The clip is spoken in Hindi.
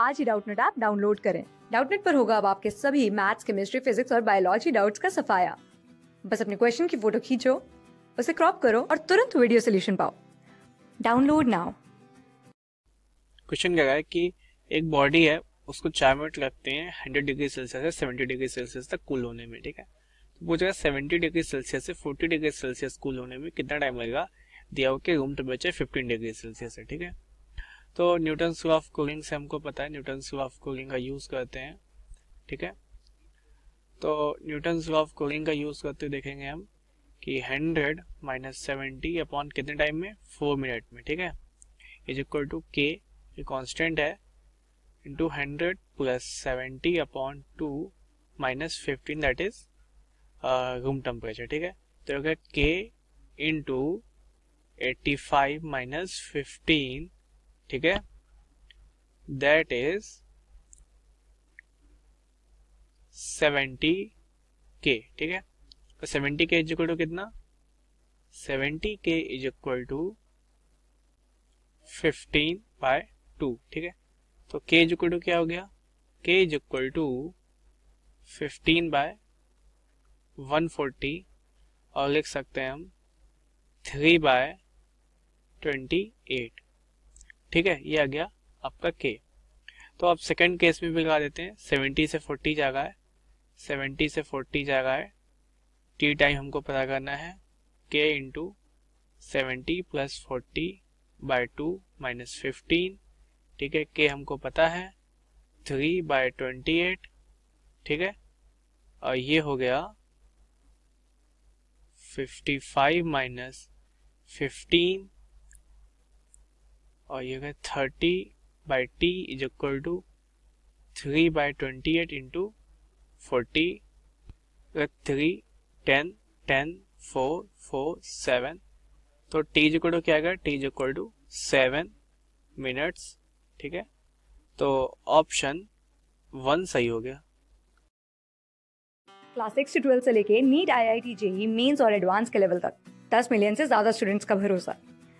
आज ही डाउटनेट ऐप डाउनलोड करें डाउटनेट पर होगा अब आपके सभी मैथ्स केमिस्ट्री फिजिक्स और बायोलॉजी डाउट्स का सफाया बस अपने क्वेश्चन की फोटो खींचो उसे क्रॉप करो और तुरंत वीडियो सोल्यूशन पाओ डाउनलोड नाउ क्वेश्चन क्या है कि एक बॉडी है उसको चार मिनट लगते हैं हंड्रेड डिग्री सेल्सियस से सेवेंटी डिग्री सेल्सियस तक कूल होने में ठीक है तो पूछ रहा है सेवेंटी डिग्री सेल्सियस से फोर्टी डिग्री सेल्सियस कूल होने में कितना टाइम लगेगा दिया हुआ कि room temperature fifteen degree Celsius है ठीक है तो न्यूटन सू ऑफ कूलिंग से हमको पता है न्यूटन सू ऑफ कूलिंग का यूज़ करते हैं ठीक है तो न्यूटन सू ऑफ कूलिंग का यूज़ करते देखेंगे हम कि हंड्रेड माइनस सेवेंटी अपॉन कितने टाइम में फोर मिनट में ठीक है इज इक्वल टू के ये कांस्टेंट है into hundred plus seventy upon two minus fifteen that is room temperature ठीक है तो K into eighty five minus fifteen ठीक है दैट इज सेवेंटी के ठीक है तो seventy K is equal to कितना seventy K is equal to fifteen by two ठीक है तो के इज इक्वल टू क्या हो गया K is equal to fifteen by one forty और लिख सकते हैं हम थ्री बाय ट्वेंटी एट ठीक है ये आ गया आपका के तो आप सेकंड केस में भी लगा देते हैं सेवेंटी से फोर्टी जागा है सेवेंटी से फोर्टी जागा है टी टाइम हमको पता करना है K into seventy plus forty by two minus fifteen ठीक है के हमको पता है थ्री बाय ट्वेंटी एट ठीक है और ये हो गया फिफ्टी फाइव माइनस फिफ्टीन और ये होगा thirty by T is equal to three by twenty eight into forty three ten ten four four seven तो टी इज इक्वल टू क्या आएगा T is equal to seven minutes ठीक है तो ऑप्शन वन सही हो गया क्लास सिक्स ट्वेल्थ से लेके NEET I I T JEE mains और एडवांस के लेवल तक दस मिलियन से ज्यादा स्टूडेंट्स का भरोसा